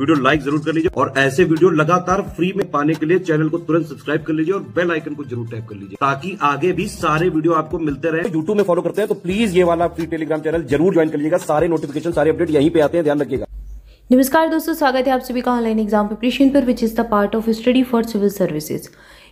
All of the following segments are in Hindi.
वीडियो लाइक जरूर कर लीजिए और ऐसे वीडियो लगातार फ्री में पाने के लिए चैनल को तुरंत सब्सक्राइब कर लीजिए और बेल आइकन को जरूर टैप कर लीजिए ताकि आगे भी सारे वीडियो आपको मिलते रहे यूट्यूब में फॉलो करते हैं तो प्लीज ये वाला फ्री टेलीग्राम चैनल जरूर ज्वाइन कर लीजिएगा सारे नोटिफिकेशन सारे अपडेट यहीं पे आते हैं ध्यान रखिएगा नमस्कार दोस्तों स्वागत है आप सभी का ऑनलाइन एग्जाम प्रिपरेशन पर which is the part of study for civil services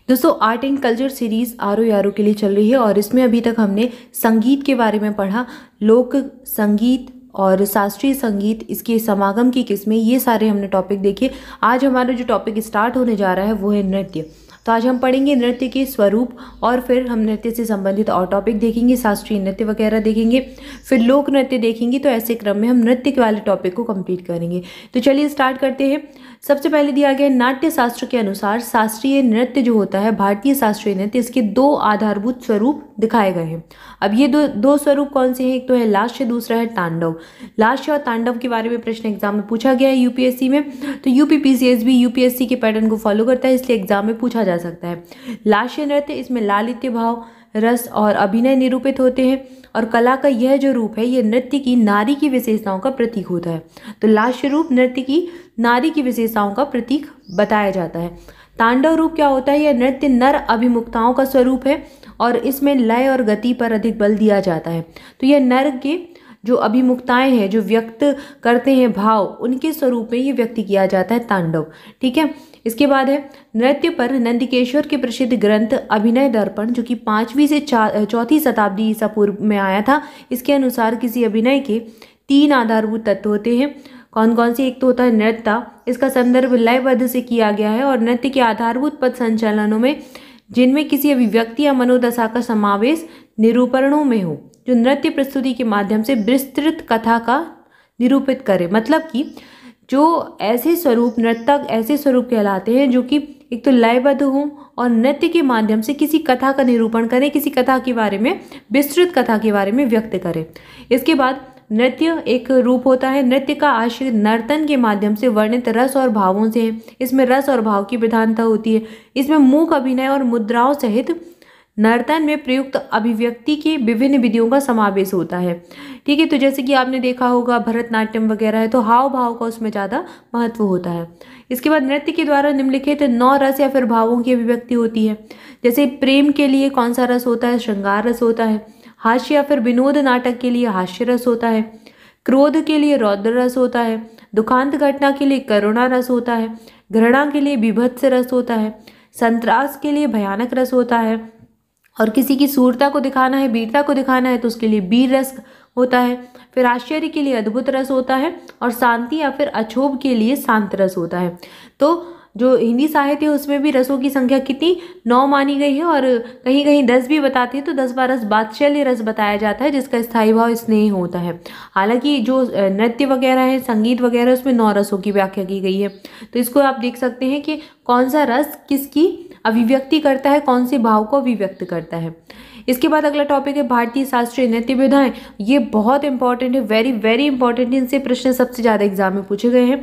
दोस्तों art and culture series R O के लिए चल रही है और इसमें अभी तक हमने संगीत के बारे में पढ़ा लोक संगीत और शास्त्रीय संगीत इसके समागम की किस्में ये सारे हमने टॉपिक देखे आज हमारा जो टॉपिक स्टार्ट होने जा रहा है वो है नृत्य तो आज हम पढ़ेंगे नृत्य के स्वरूप और फिर हम नृत्य से संबंधित और टॉपिक देखेंगे शास्त्रीय नृत्य वगैरह देखेंगे फिर लोक नृत्य देखेंगे तो ऐसे क्रम में हम नृत्य के वाले टॉपिक को कंप्लीट करेंगे तो चलिए स्टार्ट करते हैं सबसे पहले दिया गया नाट्य शास्त्र के अनुसार शास्त्रीय नृत्य जो होता है भारतीय शास्त्रीय नृत्य इसके दो आधारभूत स्वरूप दिखाए गए हैं अब ये दो दो स्वरूप कौन से हैं एक तो है लाश्य दूसरा है तांडव लाश्य और तांडव के बारे में प्रश्न एग्जाम में पूछा गया है यूपीएससी में तो यूपीपीसीएस भी यूपीएससी के पैटर्न को फॉलो करता है इसलिए एग्जाम में पूछा जा सकता है लाश्य नृत्य इसमें लालित्य भाव रस और अभिनय निरूपित होते हैं और कला का यह जो रूप है यह नृत्य की नारी की विशेषताओं का प्रतीक होता है तो लाश्य रूप नृत्य की नारी की विशेषताओं का प्रतीक बताया जाता है तांडव रूप क्या होता है यह नृत्य नर अभिमुखताओं का स्वरूप है और इसमें लय और गति पर अधिक बल दिया जाता है तो यह नर के जो अभिमुखताएं हैं जो व्यक्त करते हैं भाव उनके स्वरूप में ये व्यक्त किया जाता है तांडव ठीक है इसके बाद है नृत्य पर नंदिकेश्वर के प्रसिद्ध ग्रंथ अभिनय दर्पण जो कि पाँचवीं से चौथी शताब्दी ईसा पूर्व में आया था इसके अनुसार किसी अभिनय के तीन आधारभूत तत्व होते हैं कौन कौन से एक तो होता है नृत्य इसका संदर्भ लयबद्ध से किया गया है और नृत्य के आधारभूत पद संचालनों में जिनमें किसी अभिव्यक्ति या मनोदशा का समावेश निरूपणों में हो जो नृत्य प्रस्तुति के माध्यम से विस्तृत कथा का निरूपित करे मतलब कि जो ऐसे स्वरूप नृतक ऐसे स्वरूप कहलाते हैं जो कि एक तो लयबद्ध हों और नृत्य के माध्यम से किसी कथा का निरूपण करें किसी कथा के बारे में विस्तृत कथा के बारे में व्यक्त करें इसके बाद नृत्य एक रूप होता है नृत्य का आश्रय नर्तन के माध्यम से वर्णित रस और भावों से है इसमें रस और भाव की प्रधानता होती है इसमें मूक अभिनय और मुद्राओं सहित नर्तन में प्रयुक्त अभिव्यक्ति की विभिन्न विधियों का समावेश होता है ठीक है तो जैसे कि आपने देखा होगा भरतनाट्यम वगैरह है तो हाव भाव का उसमें ज़्यादा महत्व होता है इसके बाद नृत्य के द्वारा निम्नलिखित नौ रस या फिर भावों की अभिव्यक्ति होती है जैसे प्रेम के लिए कौन सा रस होता है श्रृंगार रस होता है हास्य या फिर विनोद नाटक के लिए हास्य रस होता है क्रोध के लिए रौद्र रस होता है दुखांत घटना के लिए करुणा रस होता है घृणा के लिए विभत्स रस होता है संतरास के लिए भयानक रस होता है और किसी की सूरता को दिखाना है वीरता को दिखाना है तो उसके लिए वीर रस होता है फिर आश्चर्य के लिए अद्भुत रस होता है और शांति या फिर अक्षोभ के लिए शांत रस होता है तो जो हिंदी साहित्य है उसमें भी रसों की संख्या कितनी नौ मानी गई है और कहीं कहीं दस भी बताते हैं तो दस बारह रस बात्सल्य रस बताया जाता है जिसका स्थायी भाव स्नेह होता है हालांकि जो नृत्य वगैरह है संगीत वगैरह उसमें नौ रसों की व्याख्या की गई है तो इसको आप देख सकते हैं कि कौन सा रस किसकी अभिव्यक्ति करता है कौन से भाव को अभिव्यक्त करता है इसके बाद अगला टॉपिक है भारतीय शास्त्रीय नृत्य विधाएं ये बहुत इंपॉर्टेंट है वेरी वेरी इंपॉर्टेंट इनसे प्रश्न सबसे ज़्यादा एग्जाम में पूछे गए हैं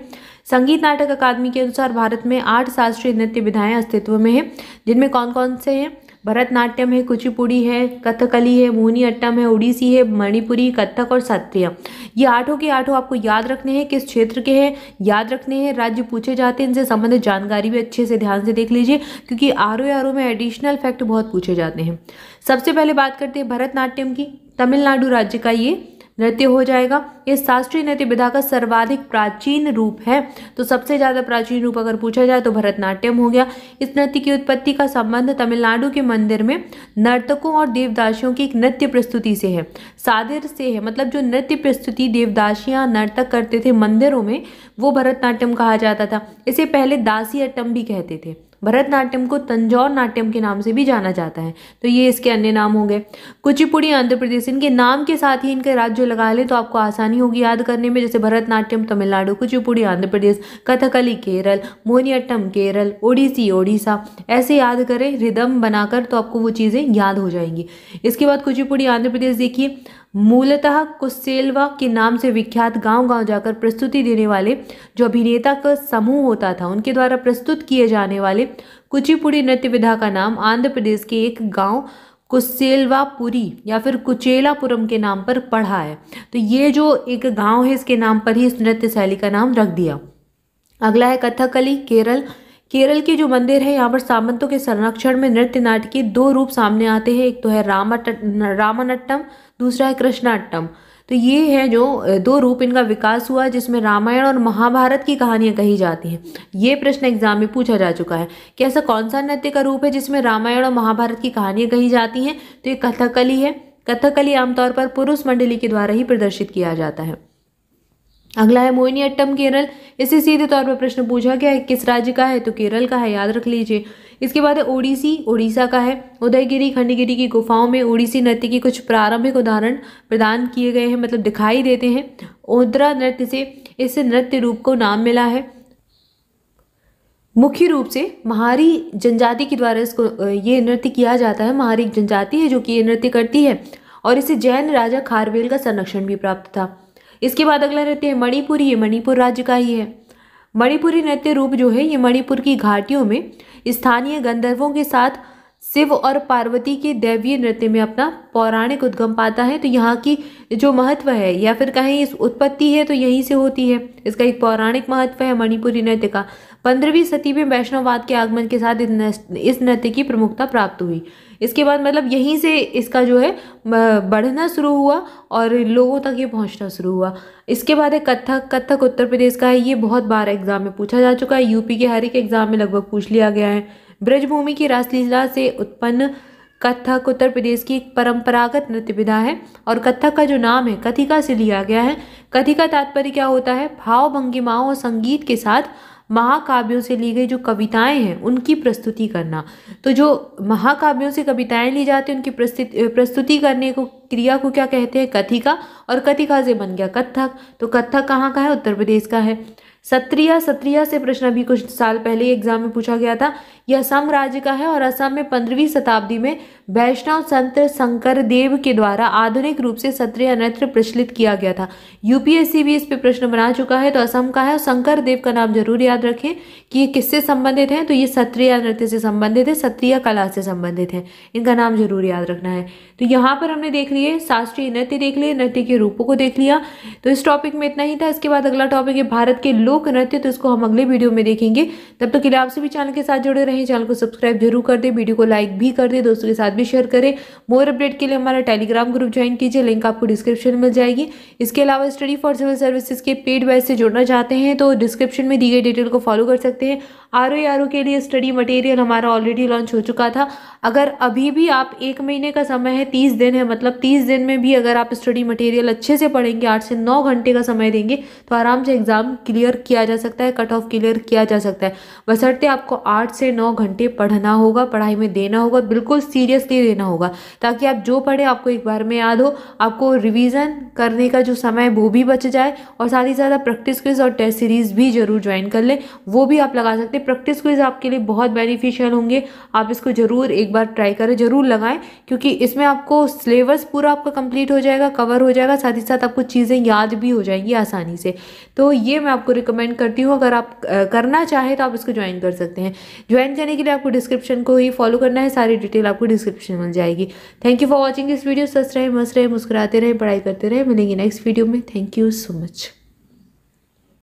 संगीत नाटक अकादमी के अनुसार भारत में आठ शास्त्रीय नृत्य विधाएं अस्तित्व में हैं जिनमें कौन कौन से हैं भरतनाट्यम है कुचिपुड़ी है कथकली है मोहनी अट्टम है उड़ीसी है मणिपुरी कथक और सत्यम ये आठों के आठों आपको याद रखने हैं किस क्षेत्र के हैं याद रखने हैं राज्य पूछे जाते हैं इनसे संबंधित जानकारी भी अच्छे से ध्यान से देख लीजिए क्योंकि आरओ आरओ में एडिशनल फैक्ट बहुत पूछे जाते हैं सबसे पहले बात करते हैं भरतनाट्यम की तमिलनाडु राज्य का ये नृत्य हो जाएगा ये शास्त्रीय नृत्य विधा का सर्वाधिक प्राचीन रूप है तो सबसे ज़्यादा प्राचीन रूप अगर पूछा जाए तो भरतनाट्यम हो गया इस नृत्य की उत्पत्ति का संबंध तमिलनाडु के मंदिर में नर्तकों और देवदासियों की एक नृत्य प्रस्तुति से है सादिर से है मतलब जो नृत्य प्रस्तुति देवदासियाँ नर्तक करते थे मंदिरों में वो भरतनाट्यम कहा जाता था इसे पहले दासी अट्टम भी कहते थे भरतनाट्यम को तंजौर नाट्यम के नाम से भी जाना जाता है तो ये इसके अन्य नाम हो गए कुचिपुड़ी आंध्र प्रदेश इनके नाम के साथ ही इनके राज्य लगा लें तो आपको आसानी होगी याद करने में जैसे भरतनाट्यम तमिलनाडु कुचिपुड़ी आंध्र प्रदेश कथकली केरल मोहिनीअट्टम केरल ओडिसी ओडिशा ऐसे याद करें रिदम बनाकर तो आपको वो चीज़ें याद हो जाएंगी इसके बाद कुचिपुड़ी आंध्र प्रदेश देखिए मूलतः कुसेलवा के नाम से विख्यात गांव गांव जाकर प्रस्तुति देने वाले जो अभिनेता का समूह होता था उनके द्वारा प्रस्तुत किए जाने वाले कुचिपुड़ी नृत्य विधा का नाम आंध्र प्रदेश के एक गांव कुसेलवापुरी या फिर कुचेलापुरम के नाम पर पढ़ा है तो ये जो एक गांव है इसके नाम पर ही इस नृत्य शैली का नाम रख दिया अगला है कथकली केरल केरल के जो मंदिर है यहाँ पर सामंतों के संरक्षण में नृत्य नाट्य दो रूप सामने आते हैं एक तो है रामा रामानट्टम दूसरा है कृष्णाट्टम तो ये है जो दो रूप इनका विकास हुआ जिसमें रामायण और महाभारत की कहानियां कही जाती हैं ये प्रश्न एग्जाम में पूछा जा चुका है कि ऐसा कौन सा नृत्य का रूप है जिसमें रामायण और महाभारत की कहानियां कही जाती हैं तो ये कथकली है कथकली आमतौर पर पुरुष मंडली के द्वारा ही प्रदर्शित किया जाता है अगला है मोहिनी अट्टम केरल इसे सीधे तौर पर प्रश्न पूछा गया है किस राज्य का है तो केरल का है याद रख लीजिए इसके बाद है ओडिसी ओडिशा का है उदयगिरी खंडगिरी की गुफाओं में ओडिसी नृत्य के कुछ प्रारंभिक उदाहरण प्रदान किए गए हैं मतलब दिखाई देते हैं ओद्रा नृत्य से इस नृत्य रूप को नाम मिला है मुख्य रूप से महारी जनजाति के द्वारा इसको ये नृत्य किया जाता है महारी जनजाति है जो कि ये नृत्य करती है और इसे जैन राजा खारवेल का संरक्षण भी प्राप्त था इसके बाद अगला नृत्य है मणिपुर ये मणिपुर राज्य का ही है मणिपुरी नृत्य रूप जो है ये मणिपुर की घाटियों में स्थानीय गंधर्वों के साथ शिव और पार्वती के दैवीय नृत्य में अपना पौराणिक उद्गम पाता है तो यहाँ की जो महत्व है या फिर कहें इस उत्पत्ति है तो यहीं से होती है इसका एक पौराणिक महत्व है मणिपुरी नृत्य का पंद्रहवीं सदी में वैष्णववाद के आगमन के साथ इस नृत्य की प्रमुखता प्राप्त हुई इसके बाद मतलब यहीं से इसका जो है बढ़ना शुरू हुआ और लोगों तक ये पहुंचना शुरू हुआ इसके बाद है कथक कथक उत्तर प्रदेश का है ये बहुत बार एग्जाम में पूछा जा चुका है यूपी के हर एक एग्जाम में लगभग पूछ लिया गया है ब्रजभूमि की रासलीला से उत्पन्न कथक उत्तर प्रदेश की एक परंपरागत नृत्य विधा है और कथक का जो नाम है कथिका से लिया गया है कथिका तात्पर्य क्या होता है भाव भंगिमाओं और संगीत के साथ महाकाव्यों से ली गई जो कविताएं हैं उनकी प्रस्तुति करना तो जो महाकाव्यों से कविताएं ली जाती हैं उनकी प्रस्तुति प्रस्तुति करने को क्रिया को क्या कहते हैं कथिका और कथिका से बन गया कथक तो कत्थक कहाँ का है उत्तर प्रदेश का है सत्रिया सत्रिया से प्रश्न अभी कुछ साल पहले एग्जाम में पूछा गया था यह असम राज्य का है और असम में पंद्रहवीं शताब्दी में वैष्णव संत शंकर देव के द्वारा आधुनिक रूप से सत्रीय नृत्य प्रचलित किया गया था यूपीएससी भी इस पर प्रश्न बना चुका है तो असम का है और शंकर देव का नाम जरूर याद रखें कि ये किससे संबंधित हैं तो ये सत्रीय नृत्य से संबंधित है सत्रीय कला से संबंधित है इनका नाम जरूर याद रखना है तो यहाँ पर हमने देख लिए शास्त्रीय नृत्य देख लिए नृत्य के रूपों को देख लिया तो इस टॉपिक में इतना ही था इसके बाद अगला टॉपिक है भारत के लोक नृत्य तो इसको हम अगले वीडियो में देखेंगे तब तक के लिए आपसे भी चैनल के साथ जुड़े रहें चैनल को सब्सक्राइब जरूर कर दें वीडियो को लाइक भी कर दें दोस्तों के साथ भी शेयर करें मोर अपडेट के लिए हमारा टेलीग्राम ग्रुप ज्वाइन कीजिए लिंक आपको डिस्क्रिप्शन मिल जाएगी इसके अलावा स्टडी फॉर सिविल सर्विसेज के पेड वाइज से जुड़ना चाहते हैं तो डिस्क्रिप्शन में दी गई डिटेल को फॉलो कर सकते हैं आर ओ आर ओ के लिए स्टडी मटेरियल हमारा ऑलरेडी लॉन्च हो चुका था अगर अभी भी आप एक महीने का समय है तीस दिन है मतलब तीस दिन में भी अगर आप स्टडी मटेरियल अच्छे से पढ़ेंगे आठ से नौ घंटे का समय देंगे तो आराम से एग्ज़ाम क्लियर किया जा सकता है कट ऑफ क्लियर किया जा सकता है बसरते आपको आठ से नौ घंटे पढ़ना होगा पढ़ाई में देना होगा बिल्कुल सीरियसली देना होगा ताकि आप जो पढ़े आपको एक बार में याद हो आपको रिविज़न करने का जो समय वो भी बच जाए और साथ ही साथ प्रैक्टिस क्विज और टेस्ट सीरीज़ भी ज़रूर ज्वाइन कर लें वो भी आप लगा सकते प्रैक्टिस क्विज आपके लिए बहुत बेनिफिशियल होंगे आप इसको ज़रूर एक बार ट्राई करें ज़रूर लगाएं क्योंकि इसमें आपको सिलेबस पूरा आपका कंप्लीट हो जाएगा कवर हो जाएगा साथ ही साथ आपको चीज़ें याद भी हो जाएंगी आसानी से तो ये मैं आपको रिकमेंड करती हूँ अगर आप करना चाहें तो आप इसको ज्वाइन कर सकते हैं ज्वाइन करने के लिए आपको डिस्क्रिप्शन को ही फॉलो करना है सारी डिटेल आपको डिस्क्रिप्शन मिल जाएगी थैंक यू फॉर वॉचिंग इस वीडियो सस्त रहे मस्त रहे मुस्कुराते रहे पढ़ाई करते रहे मिलेंगे नेक्स्ट वीडियो में थैंक यू सो मच